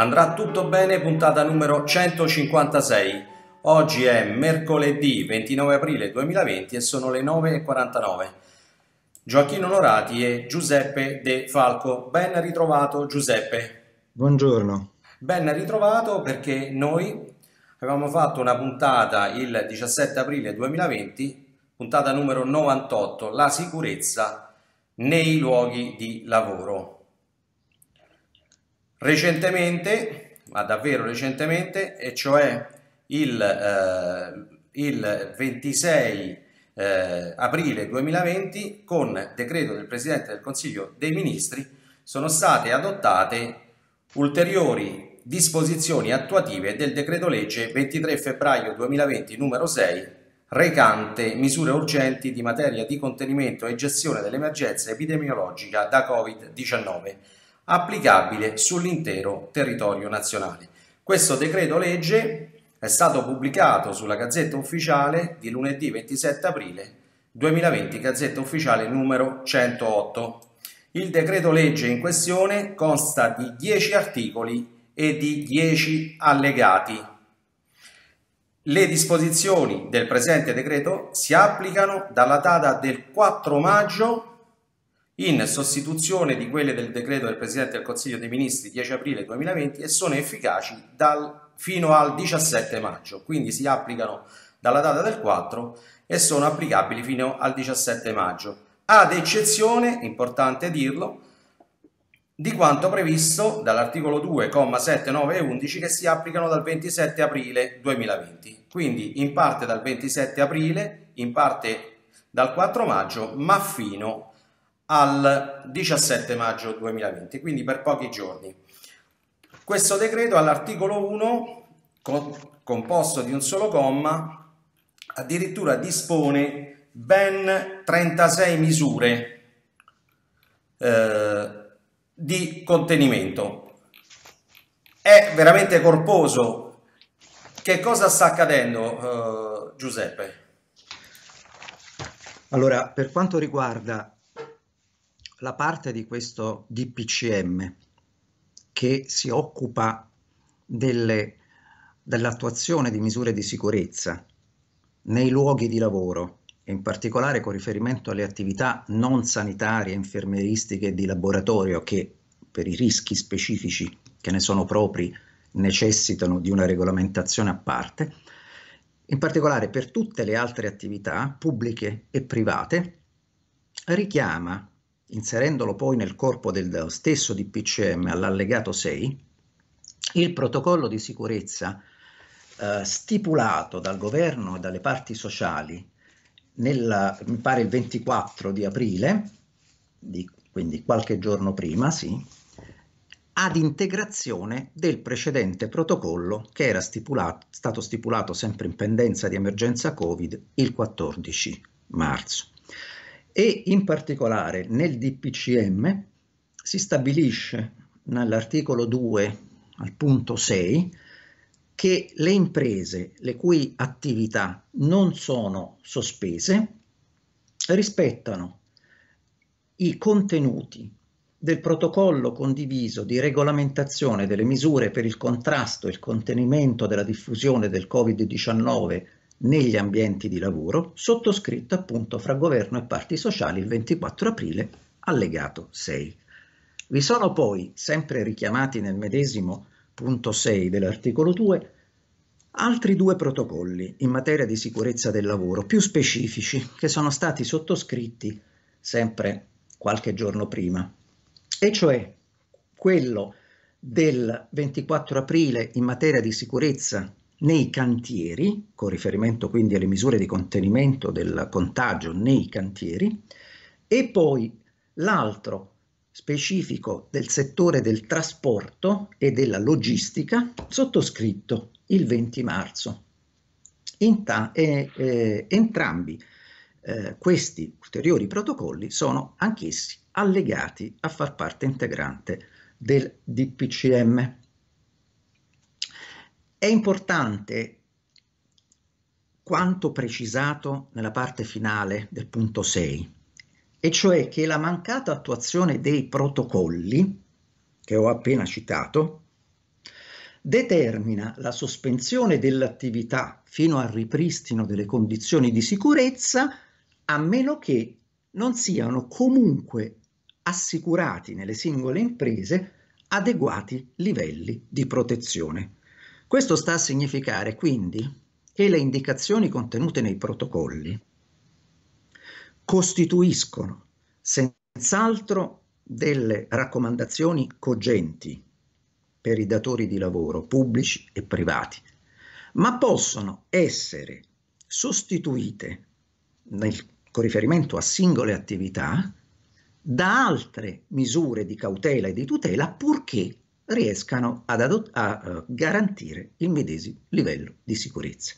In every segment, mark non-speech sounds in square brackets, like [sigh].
Andrà tutto bene, puntata numero 156. Oggi è mercoledì 29 aprile 2020 e sono le 9.49. Gioacchino Norati e Giuseppe De Falco. Ben ritrovato Giuseppe. Buongiorno. Ben ritrovato perché noi avevamo fatto una puntata il 17 aprile 2020, puntata numero 98, la sicurezza nei luoghi di lavoro recentemente, ma davvero recentemente, e cioè il, eh, il 26 eh, aprile 2020, con decreto del Presidente del Consiglio dei Ministri, sono state adottate ulteriori disposizioni attuative del decreto legge 23 febbraio 2020 numero 6 recante misure urgenti di materia di contenimento e gestione dell'emergenza epidemiologica da Covid-19 applicabile sull'intero territorio nazionale. Questo decreto legge è stato pubblicato sulla Gazzetta Ufficiale di lunedì 27 aprile 2020, Gazzetta Ufficiale numero 108. Il decreto legge in questione consta di 10 articoli e di 10 allegati. Le disposizioni del presente decreto si applicano dalla data del 4 maggio in sostituzione di quelle del decreto del Presidente del Consiglio dei Ministri 10 aprile 2020 e sono efficaci dal, fino al 17 maggio, quindi si applicano dalla data del 4 e sono applicabili fino al 17 maggio, ad eccezione, importante dirlo, di quanto previsto dall'articolo 2, 7, 9 e 11 che si applicano dal 27 aprile 2020, quindi in parte dal 27 aprile, in parte dal 4 maggio, ma fino al 17 maggio 2020, quindi per pochi giorni. Questo decreto all'articolo 1, composto di un solo comma, addirittura dispone ben 36 misure eh, di contenimento. È veramente corposo. Che cosa sta accadendo, eh, Giuseppe? Allora, per quanto riguarda la parte di questo DPCM che si occupa delle, dell'attuazione di misure di sicurezza nei luoghi di lavoro, e in particolare con riferimento alle attività non sanitarie, infermieristiche e di laboratorio che per i rischi specifici che ne sono propri necessitano di una regolamentazione a parte, in particolare per tutte le altre attività pubbliche e private, richiama inserendolo poi nel corpo del stesso DPCM all'allegato 6, il protocollo di sicurezza eh, stipulato dal governo e dalle parti sociali nel, mi pare il 24 di aprile, di, quindi qualche giorno prima, sì, ad integrazione del precedente protocollo che era stipulato, stato stipulato sempre in pendenza di emergenza Covid il 14 marzo e in particolare nel DPCM si stabilisce nell'articolo 2 al punto 6 che le imprese le cui attività non sono sospese rispettano i contenuti del protocollo condiviso di regolamentazione delle misure per il contrasto e il contenimento della diffusione del Covid-19 negli ambienti di lavoro, sottoscritto appunto fra governo e parti sociali il 24 aprile, allegato 6. Vi sono poi, sempre richiamati nel medesimo punto 6 dell'articolo 2, altri due protocolli in materia di sicurezza del lavoro più specifici che sono stati sottoscritti sempre qualche giorno prima, e cioè quello del 24 aprile in materia di sicurezza nei cantieri, con riferimento quindi alle misure di contenimento del contagio nei cantieri, e poi l'altro specifico del settore del trasporto e della logistica, sottoscritto il 20 marzo. Ta- e, eh, e, eh, entrambi eh, questi ulteriori protocolli sono anch'essi allegati a far parte integrante del DPCM. È importante quanto precisato nella parte finale del punto 6, e cioè che la mancata attuazione dei protocolli, che ho appena citato, determina la sospensione dell'attività fino al ripristino delle condizioni di sicurezza, a meno che non siano comunque assicurati nelle singole imprese adeguati livelli di protezione questo sta a significare quindi che le indicazioni contenute nei protocolli costituiscono senz'altro delle raccomandazioni cogenti per i datori di lavoro pubblici e privati, ma possono essere sostituite nel, con riferimento a singole attività da altre misure di cautela e di tutela purché riescano adott- a eh, garantire il medesimo livello di sicurezza.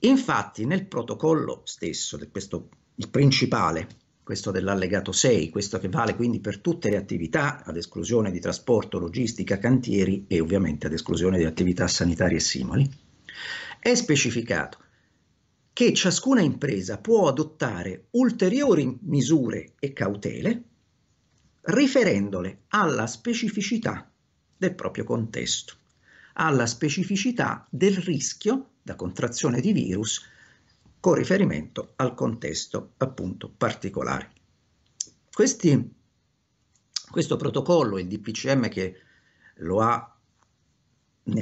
Infatti nel protocollo stesso, questo, il principale, questo dell'allegato 6, questo che vale quindi per tutte le attività, ad esclusione di trasporto, logistica, cantieri e ovviamente ad esclusione di attività sanitarie simili, è specificato che ciascuna impresa può adottare ulteriori misure e cautele riferendole alla specificità del proprio contesto, alla specificità del rischio da contrazione di virus con riferimento al contesto appunto particolare. Questi, questo protocollo, il DPCM che lo ha,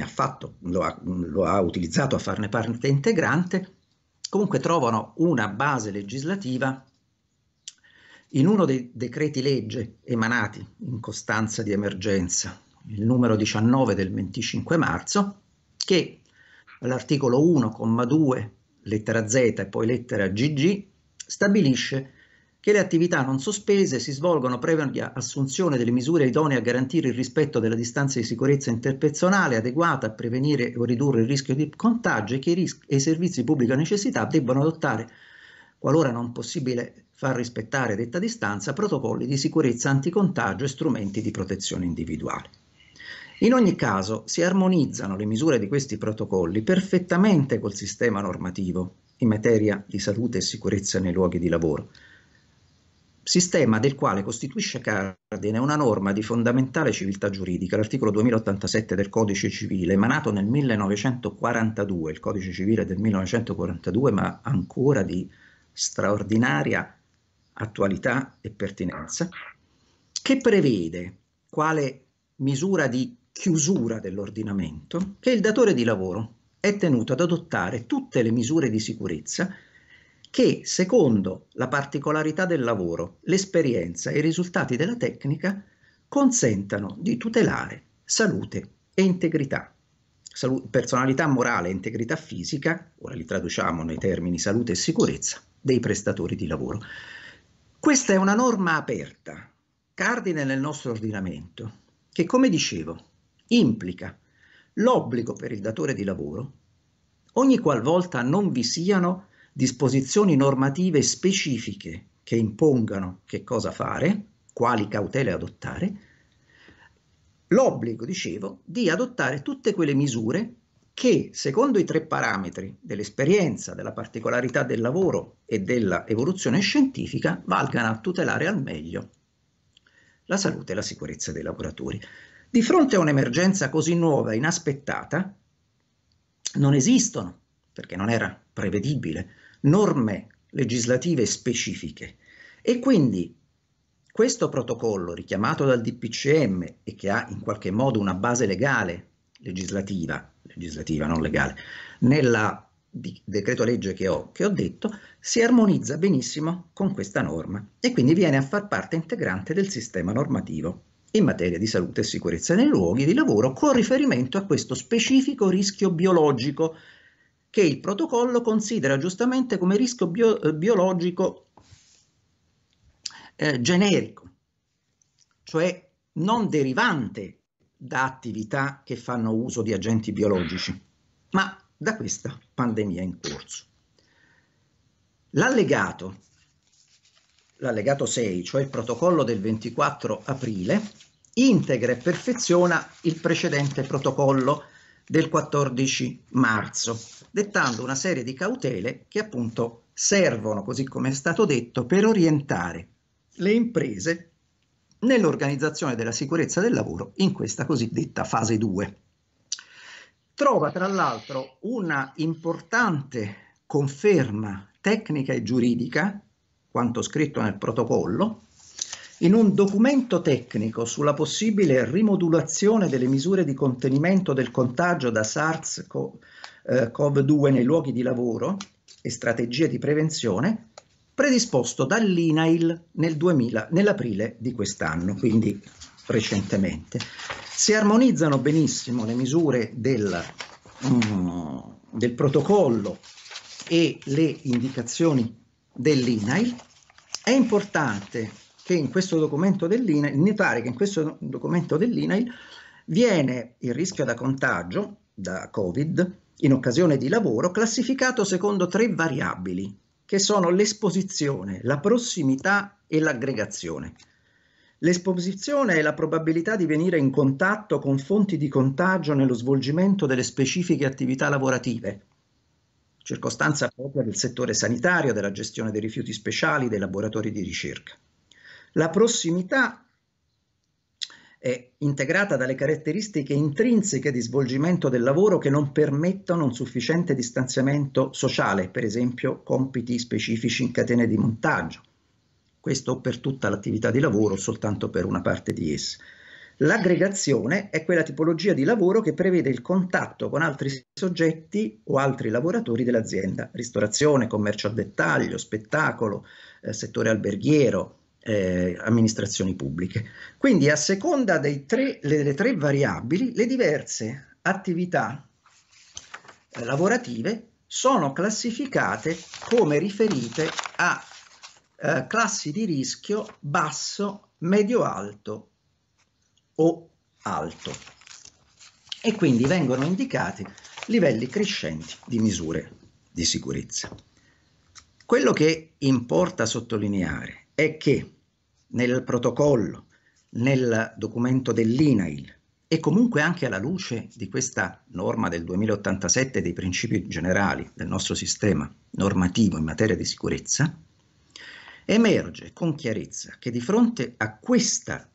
ha fatto, lo ha, lo ha utilizzato a farne parte integrante, comunque trovano una base legislativa in uno dei decreti legge emanati in costanza di emergenza il numero 19 del 25 marzo, che all'articolo 1,2 lettera Z e poi lettera GG stabilisce che le attività non sospese si svolgono previa assunzione delle misure idonee a garantire il rispetto della distanza di sicurezza interpersonale adeguata a prevenire o ridurre il rischio di contagio e che i, ris- e i servizi di pubblica necessità debbano adottare, qualora non possibile far rispettare detta distanza, protocolli di sicurezza anticontagio e strumenti di protezione individuale. In ogni caso si armonizzano le misure di questi protocolli perfettamente col sistema normativo in materia di salute e sicurezza nei luoghi di lavoro, sistema del quale costituisce cardine una norma di fondamentale civiltà giuridica, l'articolo 2087 del Codice Civile, emanato nel 1942, il Codice Civile del 1942, ma ancora di straordinaria attualità e pertinenza, che prevede quale misura di chiusura dell'ordinamento che il datore di lavoro è tenuto ad adottare tutte le misure di sicurezza che, secondo la particolarità del lavoro, l'esperienza e i risultati della tecnica, consentano di tutelare salute e integrità. Salu- personalità morale e integrità fisica, ora li traduciamo nei termini salute e sicurezza, dei prestatori di lavoro. Questa è una norma aperta, cardine nel nostro ordinamento, che come dicevo implica l'obbligo per il datore di lavoro, ogni qualvolta non vi siano disposizioni normative specifiche che impongano che cosa fare, quali cautele adottare, l'obbligo, dicevo, di adottare tutte quelle misure che, secondo i tre parametri dell'esperienza, della particolarità del lavoro e dell'evoluzione scientifica, valgano a tutelare al meglio la salute e la sicurezza dei lavoratori. Di fronte a un'emergenza così nuova e inaspettata, non esistono, perché non era prevedibile, norme legislative specifiche e quindi questo protocollo richiamato dal DPCM e che ha in qualche modo una base legale, legislativa, legislativa non legale, nel decreto legge che ho, che ho detto, si armonizza benissimo con questa norma e quindi viene a far parte integrante del sistema normativo in materia di salute e sicurezza nei luoghi di lavoro con riferimento a questo specifico rischio biologico che il protocollo considera giustamente come rischio bio eh, biologico eh, generico, cioè non derivante da attività che fanno uso di agenti biologici, ma da questa pandemia in corso. L'allegato l'allegato 6, cioè il protocollo del 24 aprile, integra e perfeziona il precedente protocollo del 14 marzo, dettando una serie di cautele che appunto servono, così come è stato detto, per orientare le imprese nell'organizzazione della sicurezza del lavoro in questa cosiddetta fase 2. Trova tra l'altro una importante conferma tecnica e giuridica quanto scritto nel protocollo, in un documento tecnico sulla possibile rimodulazione delle misure di contenimento del contagio da SARS-CoV-2 eh, nei luoghi di lavoro e strategie di prevenzione, predisposto dall'INAIL nel 2000, nell'aprile di quest'anno, quindi recentemente. Si armonizzano benissimo le misure del, um, del protocollo e le indicazioni dell'INAIL, è importante che in questo documento dell'INAIL, notare che in questo documento dell'INAIL viene il rischio da contagio, da Covid, in occasione di lavoro, classificato secondo tre variabili, che sono l'esposizione, la prossimità e l'aggregazione. L'esposizione è la probabilità di venire in contatto con fonti di contagio nello svolgimento delle specifiche attività lavorative, circostanza propria del settore sanitario, della gestione dei rifiuti speciali, dei laboratori di ricerca. La prossimità è integrata dalle caratteristiche intrinseche di svolgimento del lavoro che non permettono un sufficiente distanziamento sociale, per esempio compiti specifici in catene di montaggio. Questo per tutta l'attività di lavoro, soltanto per una parte di essa. L'aggregazione è quella tipologia di lavoro che prevede il contatto con altri soggetti o altri lavoratori dell'azienda, ristorazione, commercio al dettaglio, spettacolo, eh, settore alberghiero, eh, amministrazioni pubbliche. Quindi a seconda tre, delle tre variabili, le diverse attività eh, lavorative sono classificate come riferite a eh, classi di rischio basso, medio-alto o alto e quindi vengono indicati livelli crescenti di misure di sicurezza. Quello che importa sottolineare è che nel protocollo, nel documento dell'INAIL e comunque anche alla luce di questa norma del 2087 dei principi generali del nostro sistema normativo in materia di sicurezza, emerge con chiarezza che di fronte a questa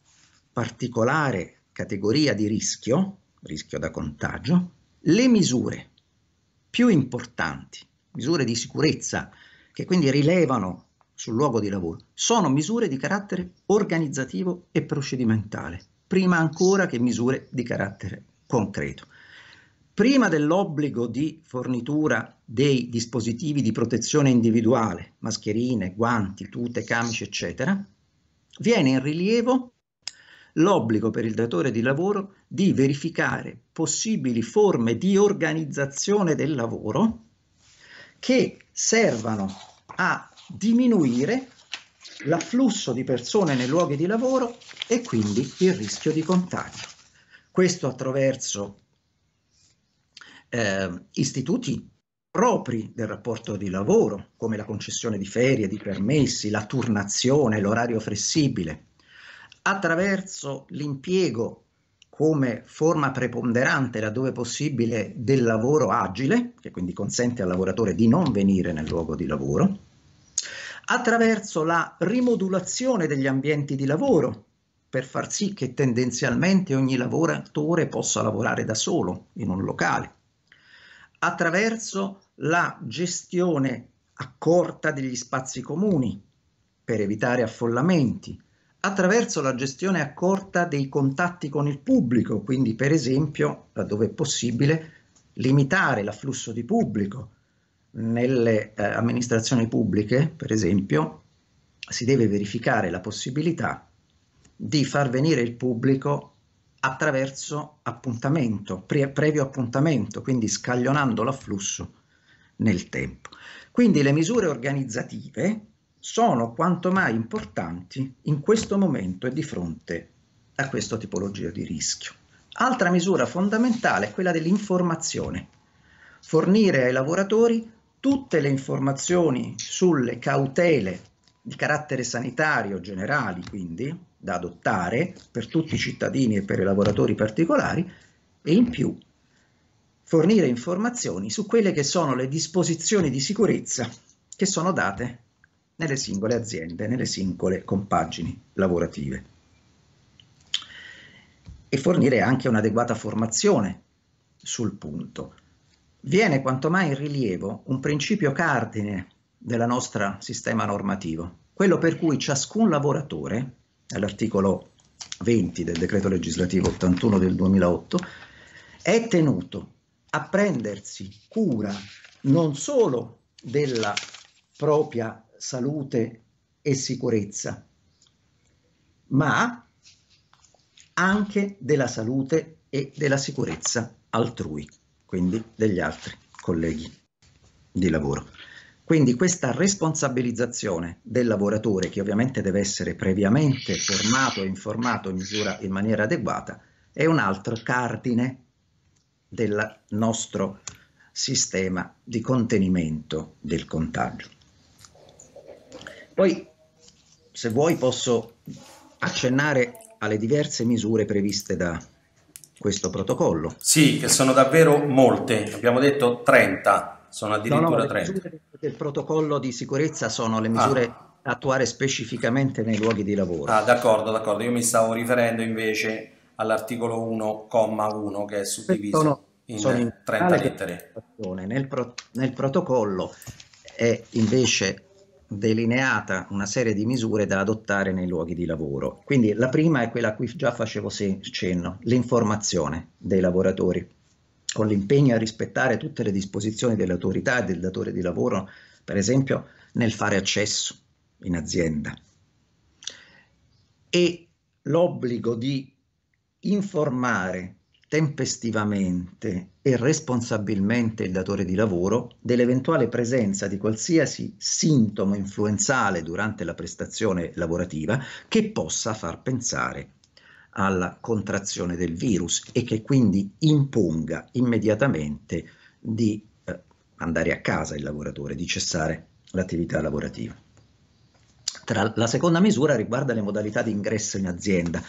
particolare categoria di rischio, rischio da contagio, le misure più importanti, misure di sicurezza che quindi rilevano sul luogo di lavoro, sono misure di carattere organizzativo e procedimentale, prima ancora che misure di carattere concreto. Prima dell'obbligo di fornitura dei dispositivi di protezione individuale, mascherine, guanti, tute, camici, eccetera, viene in rilievo l'obbligo per il datore di lavoro di verificare possibili forme di organizzazione del lavoro che servano a diminuire l'afflusso di persone nei luoghi di lavoro e quindi il rischio di contagio. Questo attraverso eh, istituti propri del rapporto di lavoro, come la concessione di ferie, di permessi, la turnazione, l'orario flessibile, attraverso l'impiego come forma preponderante, laddove possibile, del lavoro agile, che quindi consente al lavoratore di non venire nel luogo di lavoro, attraverso la rimodulazione degli ambienti di lavoro, per far sì che tendenzialmente ogni lavoratore possa lavorare da solo in un locale, attraverso la gestione accorta degli spazi comuni, per evitare affollamenti, attraverso la gestione accorta dei contatti con il pubblico, quindi per esempio, laddove è possibile, limitare l'afflusso di pubblico nelle eh, amministrazioni pubbliche, per esempio, si deve verificare la possibilità di far venire il pubblico attraverso appuntamento, pre previo appuntamento, quindi scaglionando l'afflusso nel tempo. Quindi le misure organizzative sono quanto mai importanti in questo momento e di fronte a questa tipologia di rischio. Altra misura fondamentale è quella dell'informazione. Fornire ai lavoratori tutte le informazioni sulle cautele di carattere sanitario generali, quindi, da adottare per tutti i cittadini e per i lavoratori particolari e in più fornire informazioni su quelle che sono le disposizioni di sicurezza che sono date nelle singole aziende, nelle singole compagini lavorative. E fornire anche un'adeguata formazione sul punto. Viene quanto mai in rilievo un principio cardine della nostra sistema normativo, quello per cui ciascun lavoratore, all'articolo 20 del decreto legislativo 81 del 2008, è tenuto a prendersi cura non solo della propria salute e sicurezza, ma anche della salute e della sicurezza altrui, quindi degli altri colleghi di lavoro. Quindi questa responsabilizzazione del lavoratore, che ovviamente deve essere previamente formato e informato in, misura, in maniera adeguata, è un altro cardine del nostro sistema di contenimento del contagio. Poi, se vuoi, posso accennare alle diverse misure previste da questo protocollo. Sì, che sono davvero molte, abbiamo detto 30, sono addirittura no, no, 30. del protocollo di sicurezza sono le misure ah. da attuare specificamente nei luoghi di lavoro. Ah, d'accordo, d'accordo. Io mi stavo riferendo invece all'articolo 1,1 che è suddiviso sono, in sono 30 lettere. Nel, pro, nel protocollo è invece delineata una serie di misure da adottare nei luoghi di lavoro. Quindi la prima è quella a cui già facevo cenno, l'informazione dei lavoratori, con l'impegno a rispettare tutte le disposizioni dell'autorità e del datore di lavoro, per esempio nel fare accesso in azienda. E l'obbligo di informare tempestivamente e responsabilmente il datore di lavoro dell'eventuale presenza di qualsiasi sintomo influenzale durante la prestazione lavorativa che possa far pensare alla contrazione del virus e che quindi imponga immediatamente di eh, andare a casa il lavoratore, di cessare l'attività lavorativa. Tra la seconda misura riguarda le modalità di ingresso in azienda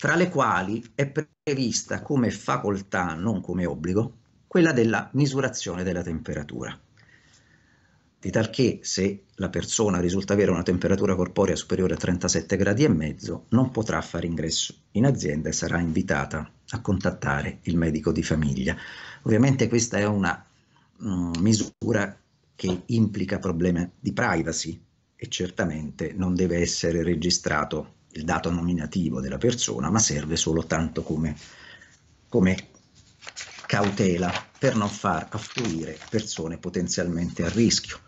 tra le quali è prevista come facoltà, non come obbligo, quella della misurazione della temperatura. Di talché se la persona risulta avere una temperatura corporea superiore a 37 gradi e mezzo, non potrà fare ingresso in azienda e sarà invitata a contattare il medico di famiglia. Ovviamente questa è una mh, mm, misura che implica problemi di privacy e certamente non deve essere registrato il dato nominativo della persona, ma serve solo tanto come, come cautela per non far affluire persone potenzialmente a rischio.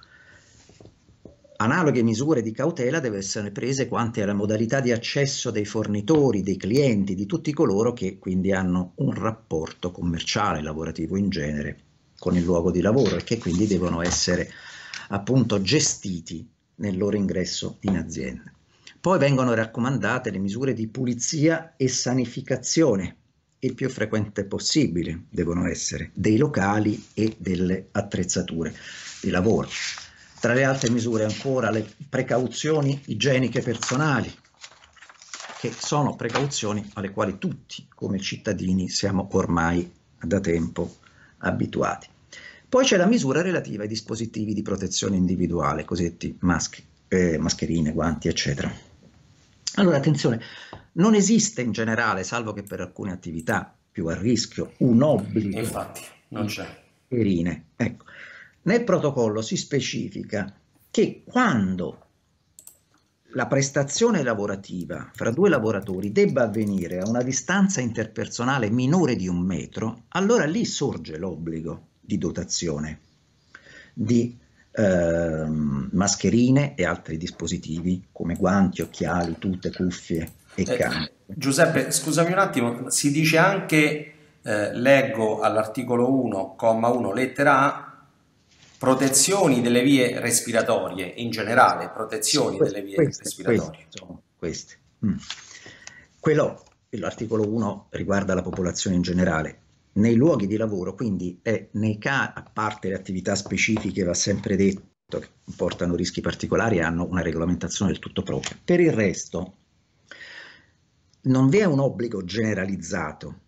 Analoghe misure di cautela devono essere prese quanto alla modalità di accesso dei fornitori, dei clienti, di tutti coloro che quindi hanno un rapporto commerciale, lavorativo in genere con il luogo di lavoro e che quindi devono essere appunto gestiti nel loro ingresso in azienda. Poi vengono raccomandate le misure di pulizia e sanificazione, il più frequente possibile devono essere, dei locali e delle attrezzature di lavoro. Tra le altre misure ancora le precauzioni igieniche personali, che sono precauzioni alle quali tutti come cittadini siamo ormai da tempo abituati. Poi c'è la misura relativa ai dispositivi di protezione individuale, cosiddetti maschi, eh, mascherine, guanti, eccetera. Allora, attenzione, non esiste in generale, salvo che per alcune attività più a rischio, un obbligo. Infatti, non c'è. Perine. Ecco. Nel protocollo si specifica che quando la prestazione lavorativa fra due lavoratori debba avvenire a una distanza interpersonale minore di un metro, allora lì sorge l'obbligo di dotazione di eh, mascherine e altri dispositivi come guanti, occhiali, tute, cuffie e cane. Eh, Giuseppe, scusami un attimo, si dice anche, eh, leggo all'articolo 1, comma 1, lettera A, protezioni delle vie respiratorie in generale, protezioni queste, delle vie queste, respiratorie. Queste, queste. Mm. Quello, l'articolo 1 riguarda la popolazione in generale, nei luoghi di lavoro, quindi è eh, nei casi, a parte le attività specifiche, va sempre detto, che portano rischi particolari e hanno una regolamentazione del tutto propria. Per il resto, non vi è un obbligo generalizzato,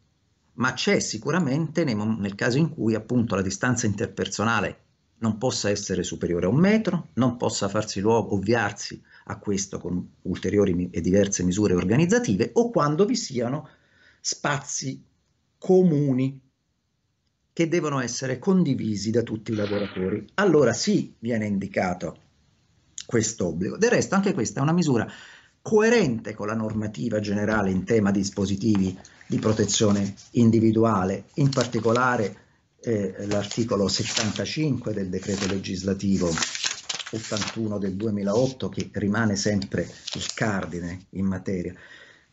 ma c'è sicuramente nei, nel caso in cui appunto la distanza interpersonale non possa essere superiore a un metro, non possa farsi luogo, ovviarsi a questo con ulteriori e diverse misure organizzative o quando vi siano spazi comuni che devono essere condivisi da tutti i lavoratori. Allora sì, viene indicato questo obbligo. Del resto anche questa è una misura coerente con la normativa generale in tema di dispositivi di protezione individuale, in particolare eh, l'articolo 75 del decreto legislativo 81 del 2008 che rimane sempre il cardine in materia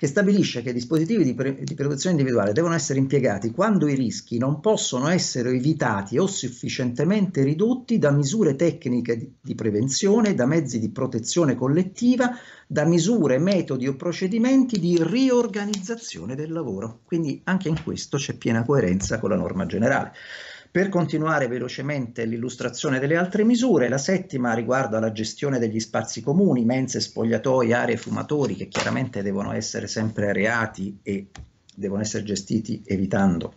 che stabilisce che i dispositivi di, pre- di protezione individuale devono essere impiegati quando i rischi non possono essere evitati o sufficientemente ridotti da misure tecniche di, di prevenzione, da mezzi di protezione collettiva, da misure, metodi o procedimenti di riorganizzazione del lavoro. Quindi anche in questo c'è piena coerenza con la norma generale. Per continuare velocemente l'illustrazione delle altre misure, la settima riguarda la gestione degli spazi comuni, mense, spogliatoi, aree fumatori, che chiaramente devono essere sempre areati e devono essere gestiti evitando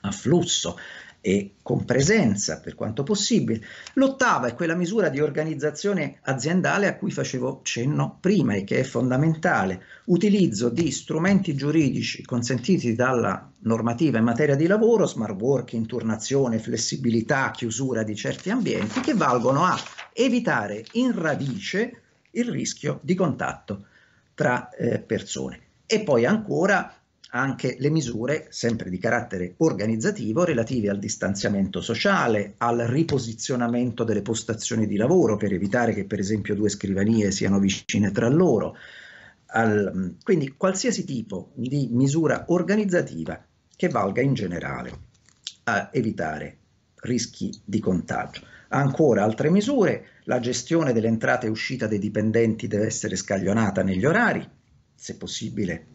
afflusso e con presenza per quanto possibile. L'ottava è quella misura di organizzazione aziendale a cui facevo cenno prima e che è fondamentale, utilizzo di strumenti giuridici consentiti dalla normativa in materia di lavoro, smart working, turnazione, flessibilità, chiusura di certi ambienti che valgono a evitare in radice il rischio di contatto tra eh, persone. E poi ancora anche le misure, sempre di carattere organizzativo, relative al distanziamento sociale, al riposizionamento delle postazioni di lavoro per evitare che per esempio due scrivanie siano vicine tra loro. Al, quindi qualsiasi tipo di misura organizzativa che valga in generale a evitare rischi di contagio. Ancora altre misure, la gestione dell'entrata e uscita dei dipendenti deve essere scaglionata negli orari, se possibile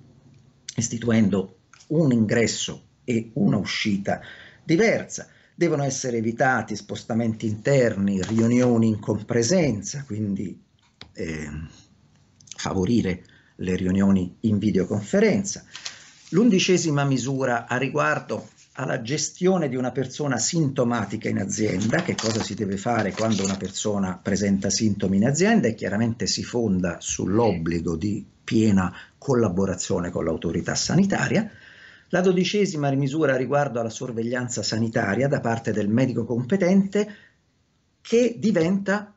istituendo un ingresso e una uscita diversa. Devono essere evitati spostamenti interni, riunioni in compresenza, quindi eh, favorire le riunioni in videoconferenza. L'undicesima misura a riguardo alla gestione di una persona sintomatica in azienda, che cosa si deve fare quando una persona presenta sintomi in azienda e chiaramente si fonda sull'obbligo di piena collaborazione con l'autorità sanitaria. La dodicesima misura riguardo alla sorveglianza sanitaria da parte del medico competente che diventa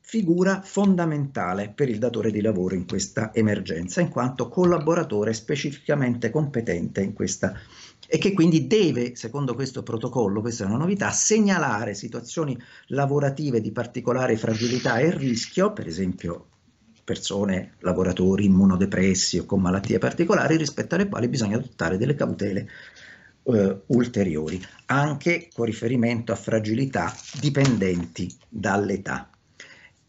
figura fondamentale per il datore di lavoro in questa emergenza, in quanto collaboratore specificamente competente in questa emergenza e che quindi deve, secondo questo protocollo, questa è una novità, segnalare situazioni lavorative di particolare fragilità e rischio, per esempio persone, lavoratori immunodepressi o con malattie particolari, rispetto alle quali bisogna adottare delle cautele eh, ulteriori, anche con riferimento a fragilità dipendenti dall'età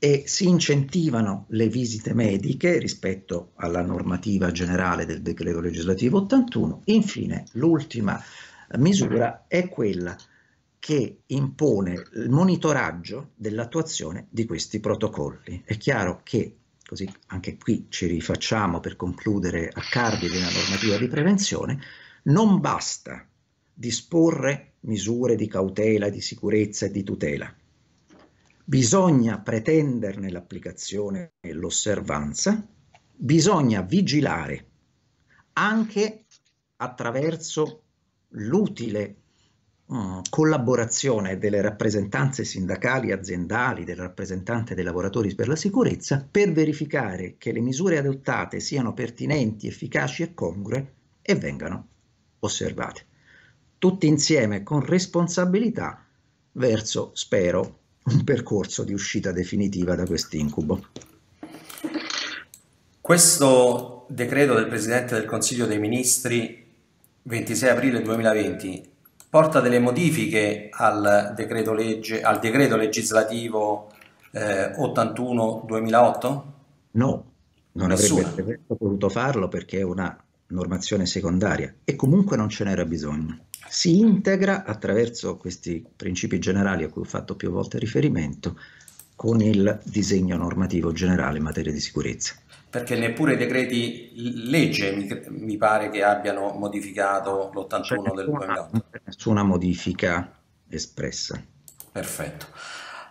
e si incentivano le visite mediche rispetto alla normativa generale del decreto legislativo 81. Infine, l'ultima misura è quella che impone il monitoraggio dell'attuazione di questi protocolli. È chiaro che, così anche qui ci rifacciamo per concludere a Cardi della normativa di prevenzione, non basta disporre misure di cautela, di sicurezza e di tutela Bisogna pretenderne l'applicazione e l'osservanza, bisogna vigilare anche attraverso l'utile mm, collaborazione delle rappresentanze sindacali e aziendali, del rappresentante dei lavoratori per la sicurezza, per verificare che le misure adottate siano pertinenti, efficaci e congrue e vengano osservate. Tutti insieme con responsabilità verso, spero, un percorso di uscita definitiva da quest'incubo. Questo decreto del Presidente del Consiglio dei Ministri 26 aprile 2020 porta delle modifiche al decreto, legge, al decreto legislativo eh, 81-2008? No, non Nessuna. avrebbe potuto farlo perché è una normazione secondaria e comunque non ce n'era bisogno si integra attraverso questi principi generali a cui ho fatto più volte riferimento con il disegno normativo generale in materia di sicurezza. Perché neppure i decreti legge mi, mi pare che abbiano modificato l'81 nessuna, del 2008. Nessuna modifica espressa. Perfetto.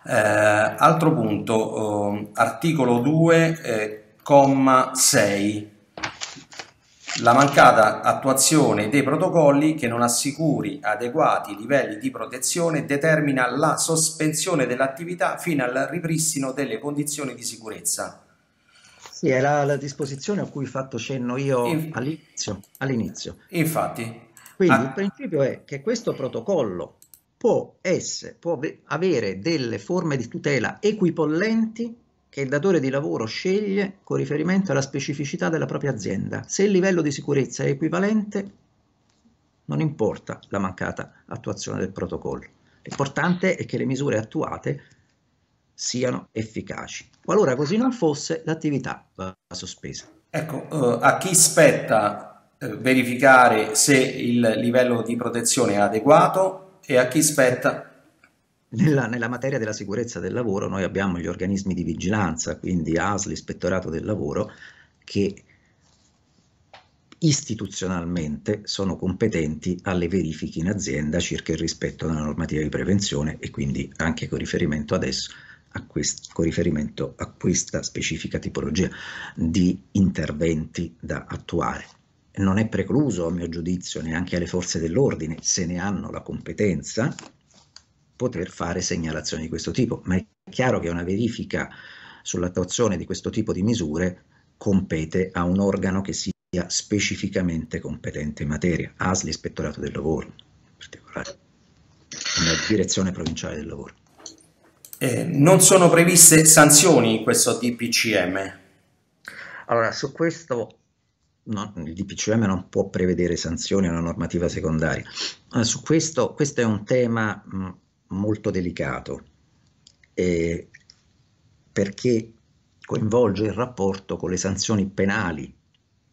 Eh, altro punto, eh, articolo 2, eh, comma 6 la mancata attuazione dei protocolli che non assicuri adeguati livelli di protezione determina la sospensione dell'attività fino al ripristino delle condizioni di sicurezza. Sì, era la disposizione a cui ho fatto cenno io In... all'inizio, all'inizio. Infatti. Quindi a... il principio è che questo protocollo può, essere, può avere delle forme di tutela equipollenti che il datore di lavoro sceglie con riferimento alla specificità della propria azienda. Se il livello di sicurezza è equivalente, non importa la mancata attuazione del protocollo. L'importante è che le misure attuate siano efficaci. Qualora così non fosse, l'attività va sospesa. Ecco, uh, a chi spetta uh, verificare se il livello di protezione è adeguato e a chi spetta nella, nella, materia della sicurezza del lavoro noi abbiamo gli organismi di vigilanza, quindi ASL, Ispettorato del Lavoro, che istituzionalmente sono competenti alle verifiche in azienda circa il rispetto della normativa di prevenzione e quindi anche con riferimento adesso a quest, con riferimento a questa specifica tipologia di interventi da attuare. Non è precluso, a mio giudizio, neanche alle forze dell'ordine, se ne hanno la competenza, poter fare segnalazioni di questo tipo, ma è chiaro che una verifica sull'attuazione di questo tipo di misure compete a un organo che sia specificamente competente in materia, ASL, Ispettorato del Lavoro, in particolare, la Direzione Provinciale del Lavoro. Eh, non sono previste sanzioni in questo DPCM? Allora, su questo no, il DPCM non può prevedere sanzioni, è una normativa secondaria. Allora, eh, su questo, questo è un tema mh, molto delicato eh, perché coinvolge il rapporto con le sanzioni penali,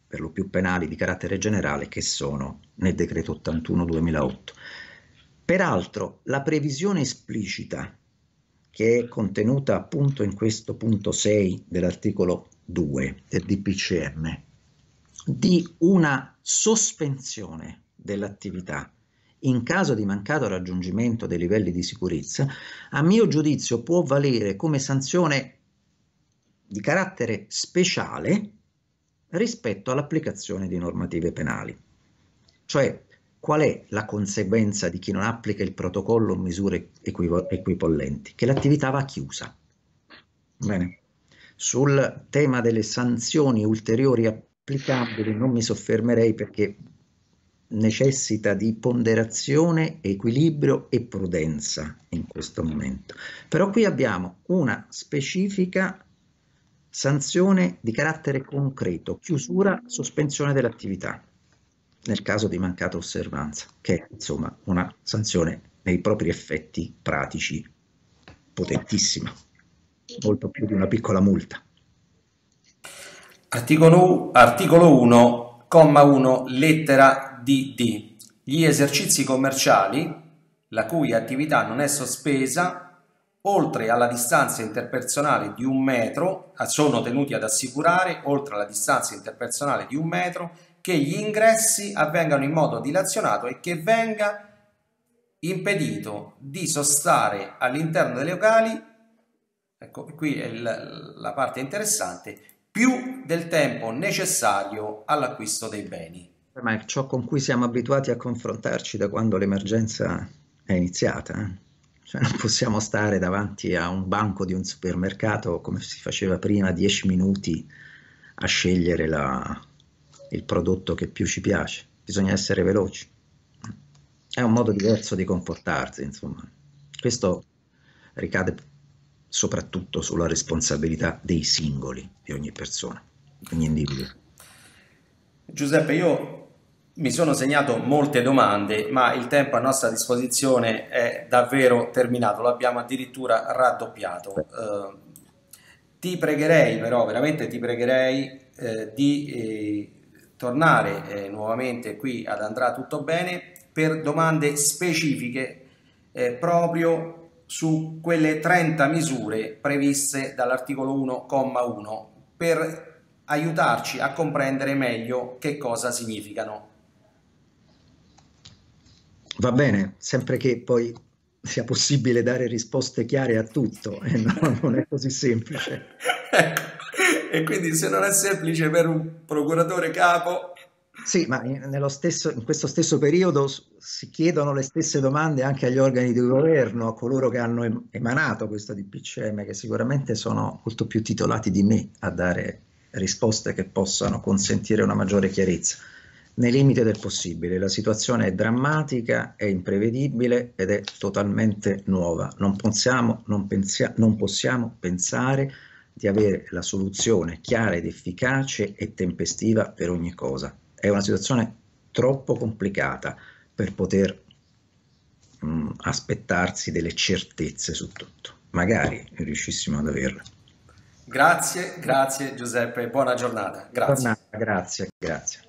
per lo più penali di carattere generale, che sono nel decreto 81-2008. Peraltro la previsione esplicita che è contenuta appunto in questo punto 6 dell'articolo 2 del DPCM di una sospensione dell'attività in caso di mancato raggiungimento dei livelli di sicurezza, a mio giudizio può valere come sanzione di carattere speciale rispetto all'applicazione di normative penali. Cioè, qual è la conseguenza di chi non applica il protocollo o misure equipollenti? Che l'attività va chiusa. Bene. Sul tema delle sanzioni ulteriori applicabili non mi soffermerei perché necessita di ponderazione, equilibrio e prudenza in questo momento. Però qui abbiamo una specifica sanzione di carattere concreto, chiusura, sospensione dell'attività nel caso di mancata osservanza, che è insomma una sanzione nei propri effetti pratici potentissima, molto più di una piccola multa. Articolo, articolo 1 comma 1, lettera DD. Gli esercizi commerciali, la cui attività non è sospesa, oltre alla distanza interpersonale di un metro, ah, sono tenuti ad assicurare, oltre alla distanza interpersonale di un metro, che gli ingressi avvengano in modo dilazionato e che venga impedito di sostare all'interno dei locali, ecco qui è la parte interessante, più del tempo necessario all'acquisto dei beni. Ma è ciò con cui siamo abituati a confrontarci da quando l'emergenza è iniziata. Eh. Cioè non possiamo stare davanti a un banco di un supermercato come si faceva prima, dieci minuti a scegliere la, il prodotto che più ci piace. Bisogna essere veloci. È un modo diverso di comportarsi, insomma. Questo ricade soprattutto sulla responsabilità dei singoli, di ogni persona, di ogni individuo. Giuseppe, io mi sono segnato molte domande, ma il tempo a nostra disposizione è davvero terminato, l'abbiamo addirittura raddoppiato. Eh, ti pregherei però, veramente ti pregherei eh, di eh, tornare eh, nuovamente qui ad Andrà Tutto Bene per domande specifiche eh, proprio su quelle 30 misure previste dall'articolo 1,1 per aiutarci a comprendere meglio che cosa significano. Va bene, sempre che poi sia possibile dare risposte chiare a tutto, e eh, no, [laughs] non è così semplice. [laughs] ecco. E quindi se non è semplice per un procuratore capo, sì, ma in, stesso, in questo stesso periodo si chiedono le stesse domande anche agli organi di governo, a coloro che hanno emanato questo DPCM, che sicuramente sono molto più titolati di me a dare risposte che possano consentire una maggiore chiarezza. Nei limiti del possibile, la situazione è drammatica, è imprevedibile ed è totalmente nuova. Non possiamo, non pensia, non possiamo pensare di avere la soluzione chiara ed efficace e tempestiva per ogni cosa è una situazione troppo complicata per poter mh, mm, aspettarsi delle certezze su tutto. Magari riuscissimo ad averle. Grazie, grazie Giuseppe, buona giornata. Grazie. Buona, grazie, grazie.